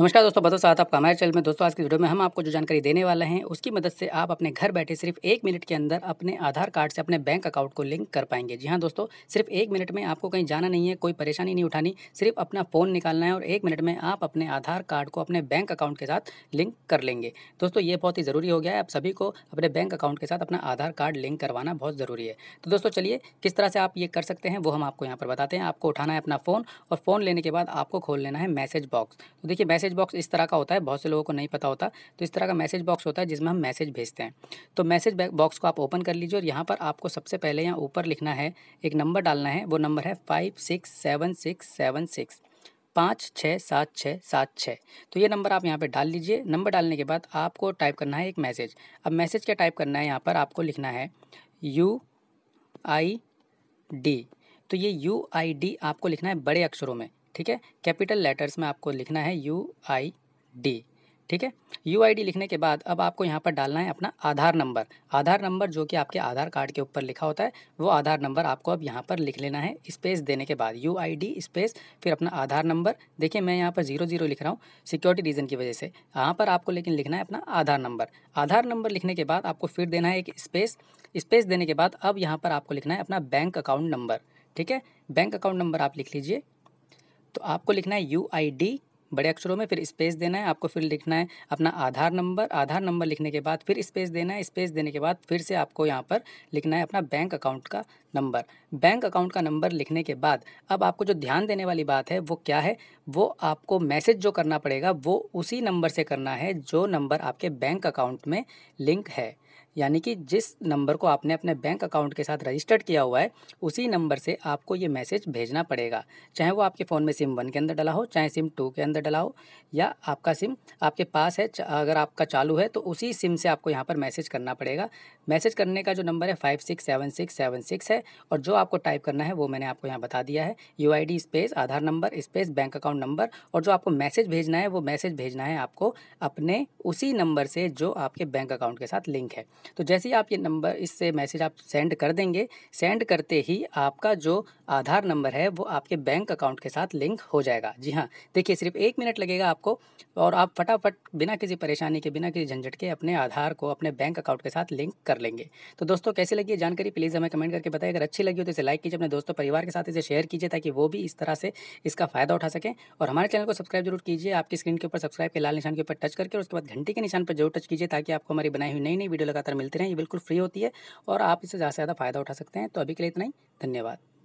नमस्कार दोस्तों बदल साथ आपका हमारे चैनल में दोस्तों आज की वीडियो में हम आपको जो जानकारी देने वाले हैं उसकी मदद से आप अपने घर बैठे सिर्फ एक मिनट के अंदर अपने आधार कार्ड से अपने बैंक अकाउंट को लिंक कर पाएंगे जी हाँ दोस्तों सिर्फ एक मिनट में आपको कहीं जाना नहीं है कोई परेशानी नहीं उठानी सिर्फ अपना फ़ोन निकालना है और एक मिनट में आप अपने आधार कार्ड को अपने बैंक अकाउंट के साथ लिंक कर लेंगे दोस्तों ये बहुत ही ज़रूरी हो गया है आप सभी को अपने बैंक अकाउंट के साथ अपना आधार कार्ड लिंक करवाना बहुत ज़रूरी है तो दोस्तों चलिए किस तरह से आप ये कर सकते हैं वो हम आपको यहाँ पर बताते हैं आपको उठाना है अपना फ़ोन और फ़ोन लेने के बाद आपको खोल लेना है मैसेज बॉक्स तो देखिए मैसेज मैसेज बॉक्स इस तरह का होता है बहुत से लोगों को नहीं पता होता तो इस तरह का मैसेज बॉक्स होता है जिसमें हम मैसेज भेजते हैं तो मैसेज बॉक्स को आप ओपन कर लीजिए और यहाँ पर आपको सबसे पहले यहाँ ऊपर लिखना है एक नंबर डालना है वो नंबर है five six seven six seven six पाँच छः सात छः सात छः तो ये नंबर आप यहाँ पे डाल लीजिए नंबर डालने के बाद आपको टाइप करना है एक मैसेज अब मैसेज क्या टाइप करना है यहाँ पर आपको लिखना है यू आई डी तो ये यू आई डी आपको लिखना है बड़े अक्षरों में ठीक है कैपिटल लेटर्स में आपको लिखना है यू आई डी ठीक है यू आई डी लिखने के बाद अब आपको यहाँ पर डालना है अपना आधार नंबर आधार नंबर जो कि आपके आधार कार्ड के ऊपर लिखा होता है वो आधार नंबर आपको अब यहाँ पर लिख लेना है स्पेस देने के बाद यू आई डी स्पेस फिर अपना आधार नंबर देखिए मैं यहाँ पर जीरो जीरो लिख रहा हूँ सिक्योरिटी रीज़न की वजह से यहाँ पर आपको लेकिन लिखना है अपना आधार नंबर आधार नंबर लिखने के बाद आपको फिर देना है एक स्पेस स्पेस देने के बाद अब यहाँ पर आपको लिखना है अपना बैंक अकाउंट नंबर ठीक है बैंक अकाउंट नंबर आप लिख लीजिए तो आपको लिखना है यू आई डी बड़े अक्षरों में फिर स्पेस देना है आपको फिर लिखना है अपना आधार नंबर आधार नंबर लिखने के बाद फिर स्पेस देना है स्पेस देने के बाद फिर से आपको यहाँ पर लिखना है अपना बैंक अकाउंट का नंबर बैंक अकाउंट का नंबर लिखने के बाद अब आपको जो ध्यान देने वाली बात है वो क्या है वो आपको मैसेज जो करना पड़ेगा वो उसी नंबर से करना है जो नंबर आपके बैंक अकाउंट में लिंक है यानी कि जिस नंबर को आपने अपने बैंक अकाउंट के साथ रजिस्टर्ड किया हुआ है उसी नंबर से आपको ये मैसेज भेजना पड़ेगा चाहे वो आपके फ़ोन में सिम वन के अंदर डला हो चाहे सिम टू के अंदर डला हो या आपका सिम आपके पास है अगर आपका चालू है तो उसी सिम से आपको यहाँ पर मैसेज करना पड़ेगा मैसेज करने का जो नंबर है five six seven six seven six है और जो आपको टाइप करना है वो मैंने आपको यहाँ बता दिया है U space Aadhaar number space bank account number और जो आपको मैसेज भेजना है वो मैसेज भेजना है आपको अपने उसी नंबर से जो आपके बैंक अकाउंट के साथ लिंक है तो जैसे ही आप ये नंबर इससे मैसेज आप सेंड कर देंगे सेंड करते ही आपका जो आधार नंबर है वो आपके बैंक अकाउंट के साथ लिंक हो जाएगा जी हाँ देखिए सिर्फ एक मिनट लगेगा आपको और आप फटाफट बिना किसी परेशानी के बिना किसी झंझट के अपने आधार को अपने बैंक अकाउंट के साथ लिंक कर लेंगे तो दोस्तों कैसे लगी जानकारी प्लीज़ हमें कमेंट करके बताएं अगर अच्छी लगी हो तो इसे लाइक कीजिए अपने दोस्तों परिवार के साथ इसे शेयर कीजिए ताकि वो भी इस तरह से इसका फ़ायदा उठा सकें और हमारे चैनल को सब्सक्राइब जरूर कीजिए आपकी स्क्रीन के ऊपर सब्सक्राइब के लाल निशान के ऊपर टच करके और उसके बाद घंटी के निशान पर जरूर टच कीजिए ताकि आपको हमारी बनाई हुई नई नई वीडियो लगातार निरंतर मिलती रहें ये बिल्कुल फ्री होती है और आप इससे ज़्यादा से ज़्यादा फ़ायदा उठा सकते हैं तो अभी के लिए इतना ही धन्यवाद